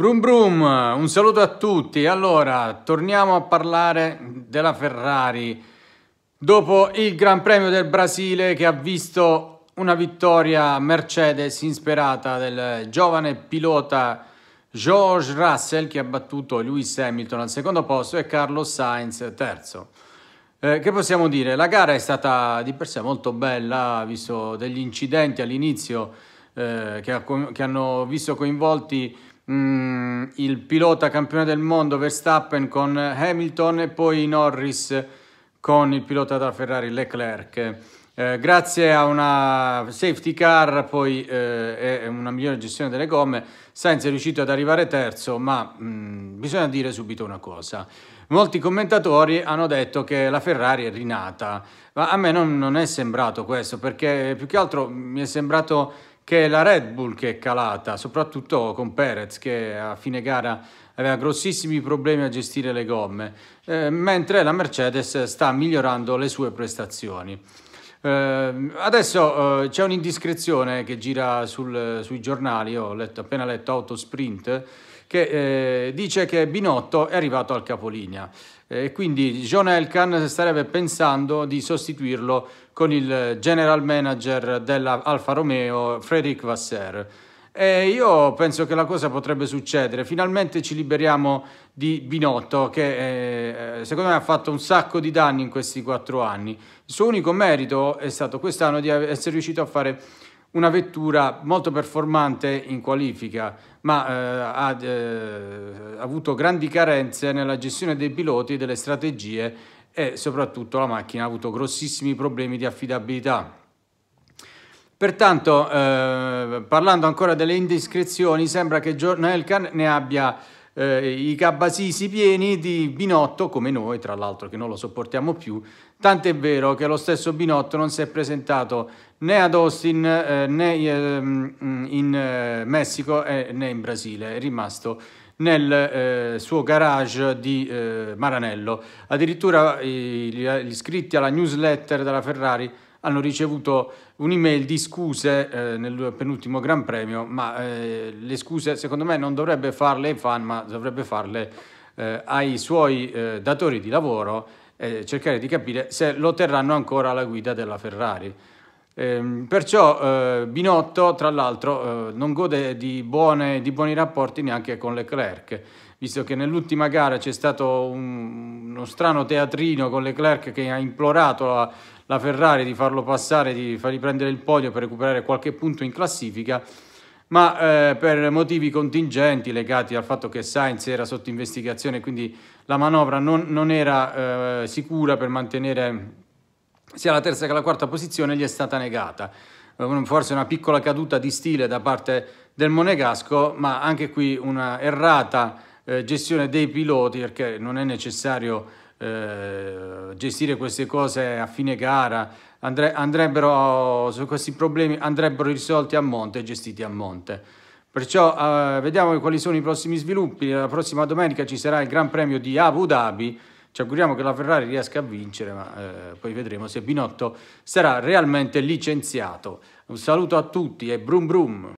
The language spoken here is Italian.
Brum brum, un saluto a tutti. Allora, torniamo a parlare della Ferrari. Dopo il Gran Premio del Brasile che ha visto una vittoria Mercedes insperata del giovane pilota George Russell che ha battuto Lewis Hamilton al secondo posto e Carlos Sainz terzo. Eh, che possiamo dire? La gara è stata di per sé molto bella, visto degli incidenti all'inizio eh, che, ha, che hanno visto coinvolti Mm, il pilota campione del mondo Verstappen con Hamilton e poi Norris con il pilota da Ferrari Leclerc. Eh, grazie a una safety car poi, eh, e una migliore gestione delle gomme, Sainz è riuscito ad arrivare terzo, ma mh, mm, bisogna dire subito una cosa. Molti commentatori hanno detto che la Ferrari è rinata, ma a me non, non è sembrato questo, perché più che altro mi è sembrato che la Red Bull che è calata, soprattutto con Perez che a fine gara aveva grossissimi problemi a gestire le gomme, eh, mentre la Mercedes sta migliorando le sue prestazioni. Eh, adesso eh, c'è un'indiscrezione che gira sul, sui giornali, ho letto, appena letto Autosprint, che eh, dice che Binotto è arrivato al capolinea e quindi John Elkan starebbe pensando di sostituirlo con il general manager dell'Alfa Romeo, Frederic Vassar. E eh, io penso che la cosa potrebbe succedere. Finalmente ci liberiamo di Binotto, che eh, eh, secondo me ha fatto un sacco di danni in questi quattro anni. Il suo unico merito è stato quest'anno di essere riuscito a fare una vettura molto performante in qualifica, ma eh, ha eh, avuto grandi carenze nella gestione dei piloti e delle strategie e soprattutto la macchina ha avuto grossissimi problemi di affidabilità. Pertanto, eh, parlando ancora delle indiscrezioni, sembra che Noel Khan ne abbia eh, i cabasisi pieni di Binotto, come noi, tra l'altro che non lo sopportiamo più, tant'è vero che lo stesso Binotto non si è presentato né ad Austin eh, né ehm, in eh, Messico né in Brasile, è rimasto nel eh, suo garage di eh, Maranello. Addirittura eh, gli iscritti alla newsletter della Ferrari hanno ricevuto un'email di scuse eh, nel penultimo Gran Premio, ma eh, le scuse secondo me non dovrebbe farle ai fan, ma dovrebbe farle eh, ai suoi eh, datori di lavoro e eh, cercare di capire se lo terranno ancora alla guida della Ferrari. Ehm, perciò eh, Binotto, tra l'altro, non gode di, buone, di buoni rapporti neanche con Leclerc visto che nell'ultima gara c'è stato un, uno strano teatrino con Leclerc che ha implorato la, la Ferrari di farlo passare, di fargli prendere il podio per recuperare qualche punto in classifica ma eh, per motivi contingenti legati al fatto che Sainz era sotto investigazione, quindi la manovra non, non era eh, sicura per mantenere sia la terza che la quarta posizione, gli è stata negata. Eh, forse una piccola caduta di stile da parte del Monegasco, ma anche qui una errata eh, gestione dei piloti perché non è necessario eh, gestire queste cose a fine gara andre, andrebbero questi problemi andrebbero risolti a monte e gestiti a monte perciò eh, vediamo quali sono i prossimi sviluppi la prossima domenica ci sarà il gran premio di Abu Dhabi ci auguriamo che la Ferrari riesca a vincere ma eh, poi vedremo se Binotto sarà realmente licenziato un saluto a tutti e brum brum